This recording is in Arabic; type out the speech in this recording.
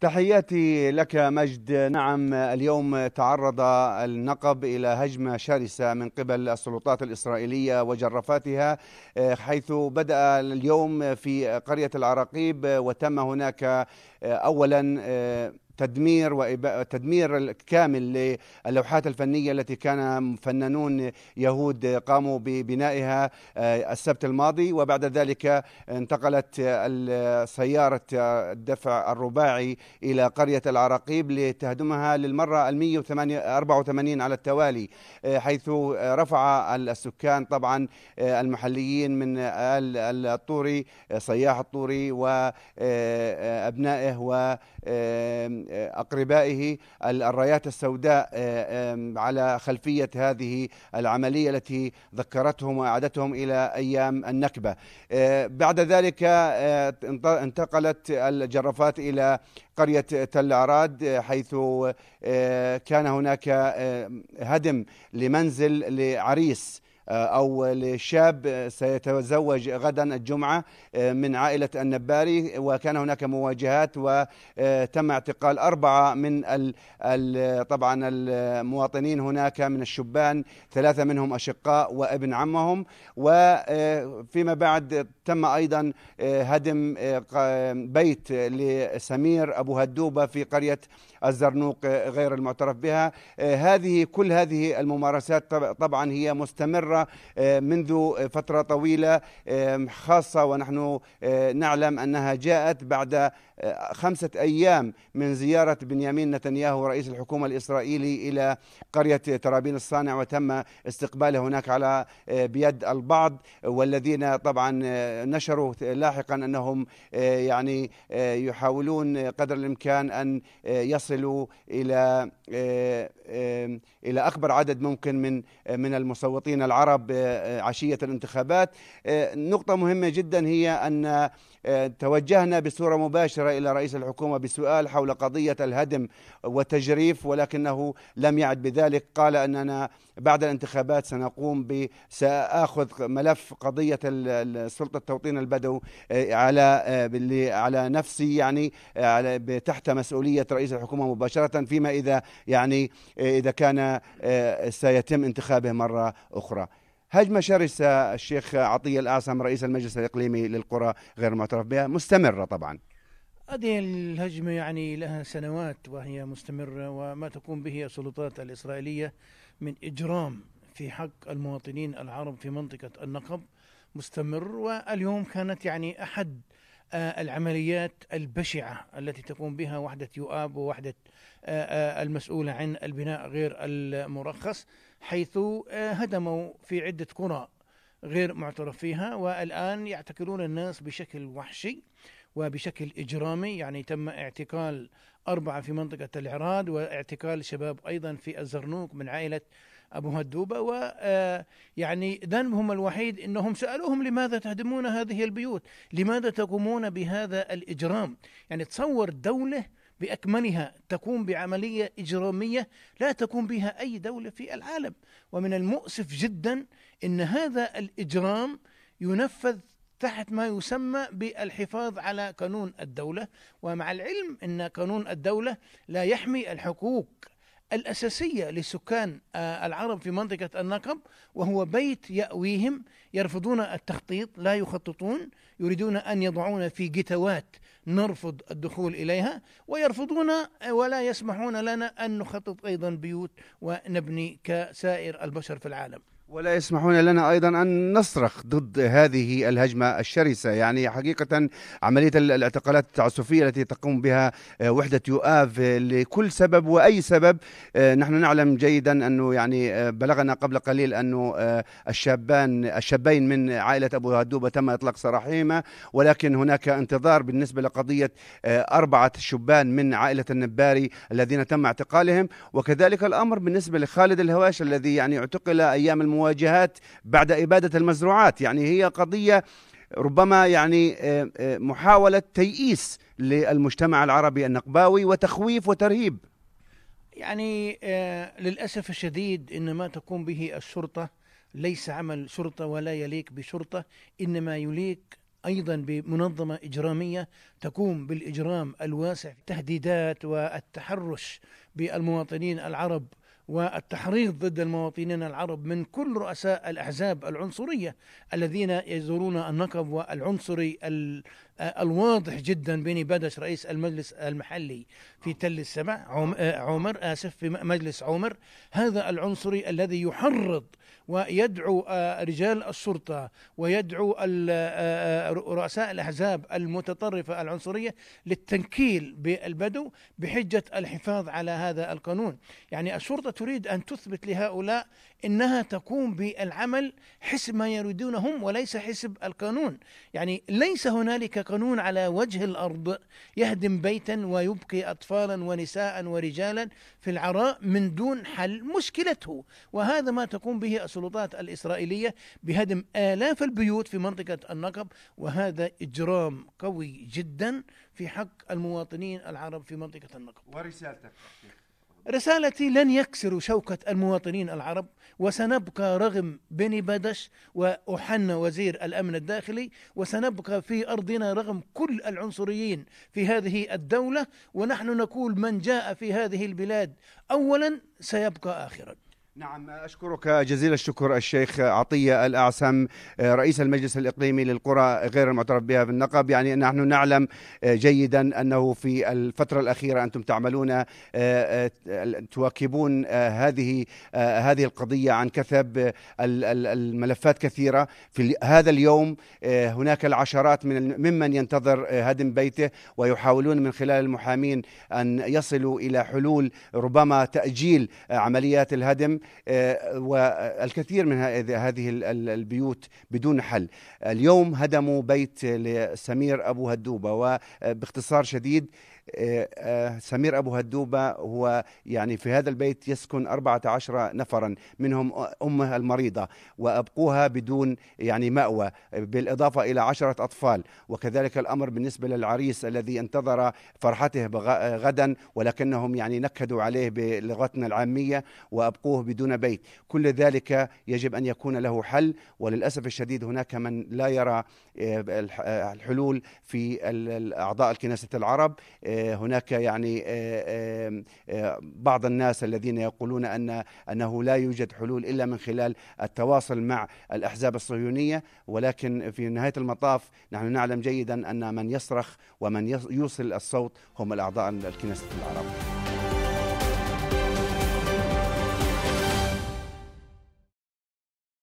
تحياتي لك مجد نعم اليوم تعرض النقب الى هجمه شرسه من قبل السلطات الاسرائيليه وجرفاتها آه، حيث بدا اليوم في قريه العراقيب وتم هناك آه، اولا آه، تدمير وإبا... تدمير كامل للوحات الفنيه التي كان فنانون يهود قاموا ببنائها آه، السبت الماضي وبعد ذلك انتقلت سياره الدفع الرباعي الى قريه العراقيب لتهدمها للمره ال 184 على التوالي حيث رفع السكان طبعا المحليين من ال الطوري صياح الطوري وابنائه واقربائه آه، الرايات السوداء آه، على خلفيه هذه العمليه التي ذكرتهم واعادتهم الى ايام النكبه. آه، بعد ذلك انتقلت الجرافات الى قرية تل عراد حيث كان هناك هدم لمنزل لعريس آه، أو لشاب سيتزوج غدا الجمعة آه، من عائلة النباري وكان هناك مواجهات وتم آه، اعتقال أربعة من ال طبعا المواطنين هناك من الشبان ثلاثة منهم أشقاء وابن عمهم وفيما بعد تم أيضا هدم بيت لسمير أبو هدوبة في قرية الزرنوق غير المعترف بها هذه كل هذه الممارسات طبعا هي مستمرة مره آه، منذ فترة طويلة خاصة ونحن آه، نعلم أنها جاءت بعد آه، خمسة أيام من زيارة بنيامين نتنياهو رئيس الحكومة الإسرائيلي إلى قرية ترابين الصانع وتم استقباله هناك على بيد البعض والذين طبعا نشروا لاحقا أنهم يعني يحاولون قدر الإمكان أن يصلوا إلى إلى أكبر عدد ممكن من من المصوتين العرب العرب آه، آه، عشية الانتخابات آه، نقطة مهمة جدا هي أن توجهنا بصورة مباشرة إلى رئيس الحكومة بسؤال حول قضية الهدم والتجريف ولكنه لم يعد بذلك قال أننا بعد الانتخابات سنقوم ب ساخذ ملف قضيه السلطه التوطين البدو آه، على آه، على نفسي يعني آه، على تحت مسؤوليه رئيس الحكومه مباشره فيما اذا يعني اذا كان سيتم انتخابه مره اخرى. هجمة شرسة الشيخ عطية الأعصم رئيس المجلس الإقليمي للقرى غير المعترف بها مستمرة طبعا هذه الهجمة يعني لها سنوات وهي مستمرة وما تقوم به السلطات الإسرائيلية من إجرام في حق المواطنين العرب في منطقة النقب مستمر واليوم كانت يعني أحد آه، العمليات البشعة التي تقوم بها وحدة يؤاب ووحدة آه، آه، المسؤولة عن البناء غير المرخص حيث هدموا في عدة قرى غير معترف فيها والآن يعتقلون الناس بشكل وحشي وبشكل إجرامي يعني تم اعتقال أربعة في منطقة العراد واعتقال شباب أيضا في الزرنوق من عائلة أبو هدوبة ويعني آه، ذنبهم الوحيد أنهم سألوهم لماذا تهدمون هذه البيوت لماذا تقومون بهذا الإجرام يعني تصور دولة باكملها تقوم بعمليه اجراميه لا تقوم بها اي دوله في العالم ومن المؤسف جدا ان هذا الاجرام ينفذ تحت ما يسمى بالحفاظ على قانون الدولة ومع العلم أن قانون الدولة لا يحمي الحقوق الأساسية لسكان آه، العرب في منطقة النقب وهو بيت يأويهم يرفضون التخطيط لا يخططون يريدون أن يضعون في جتوات نرفض الدخول إليها ويرفضون آه، ولا يسمحون لنا أن نخطط أيضا بيوت ونبني كسائر البشر في العالم ولا يسمحون لنا ايضا ان نصرخ ضد هذه الهجمه الشرسه، يعني حقيقه عمليه الاعتقالات التعسفيه التي تقوم بها آه، وحده يؤاف آه، لكل سبب واي سبب، آه، نحن نعلم جيدا انه يعني بلغنا قبل قليل انه الشابان الشابين من عائله ابو هدوبه تم اطلاق سراحهما ولكن هناك انتظار بالنسبه لقضيه اربعه شبان من عائله النباري الذين تم اعتقالهم، وكذلك الامر بالنسبه لخالد الهواش الذي يعني اعتقل ايام الم المواجهات بعد إبادة المزروعات يعني هي قضية ربما يعني آه، آه، محاولة تيئيس للمجتمع العربي النقباوي وتخويف وترهيب يعني آه، للأسف الشديد إن ما تقوم به الشرطة ليس عمل شرطة ولا يليق بشرطة إنما يليق ايضا بمنظمه اجراميه تقوم بالاجرام الواسع تهديدات والتحرش بالمواطنين العرب والتحريض ضد المواطنين العرب من كل رؤساء الأحزاب العنصرية الذين يزورون النقب والعنصري الواضح جدا بيني بادش رئيس المجلس المحلي في تل السبع عمر آسف في مجلس عمر هذا العنصري الذي يحرض ويدعو آه، رجال الشرطة ويدعو آه، آه، رؤساء الأحزاب المتطرفة العنصرية للتنكيل بالبدو بحجة الحفاظ على هذا القانون يعني الشرطة تريد أن تثبت لهؤلاء انها تقوم بالعمل حسب ما يريدون هم وليس حسب القانون، يعني ليس هنالك قانون على وجه الارض يهدم بيتا ويبقي اطفالا ونساء ورجالا في العراء من دون حل مشكلته، وهذا ما تقوم به السلطات الاسرائيليه بهدم الاف البيوت في منطقه النقب وهذا اجرام قوي جدا في حق المواطنين العرب في منطقه النقب. ورسالتك رسالتي لن يكسر شوكة المواطنين العرب وسنبقى رغم بني بدش وأحنا وزير الأمن الداخلي وسنبقى في أرضنا رغم كل العنصريين في هذه الدولة ونحن نقول من جاء في هذه البلاد أولا سيبقى آخرا نعم أشكرك جزيل الشكر الشيخ عطية الأعسم آه، رئيس المجلس الإقليمي للقرى غير المعترف بها في النقب يعني نحن نعلم آه، جيدا أنه في الفترة الأخيرة أنتم تعملون آه، تواكبون هذه هذه القضية عن كثب الملفات كثيرة في هذا اليوم هناك العشرات من ممن ينتظر هدم بيته ويحاولون من خلال المحامين أن يصلوا إلى حلول ربما تأجيل عمليات الهدم آه، والكثير من هذه البيوت بدون حل اليوم هدموا بيت لسمير أبو هدوبة وباختصار شديد آه، آه، سمير أبو هدوبة هو يعني في هذا البيت يسكن 14 نفرا منهم أمه المريضة وأبقوها بدون يعني مأوى بالإضافة إلى عشرة أطفال وكذلك الأمر بالنسبة للعريس الذي انتظر فرحته غدا ولكنهم يعني نكدوا عليه بلغتنا العامية وأبقوه بدون بيت كل ذلك يجب أن يكون له حل وللأسف الشديد هناك من لا يرى آه، الحلول في أعضاء الكنيسة العرب آه، هناك يعني آه، آه، بعض الناس الذين يقولون ان انه لا يوجد حلول الا من خلال التواصل مع الاحزاب الصهيونيه ولكن في نهايه المطاف نحن نعلم جيدا ان من يصرخ ومن يوصل الصوت هم الاعضاء الكنيسه العربيه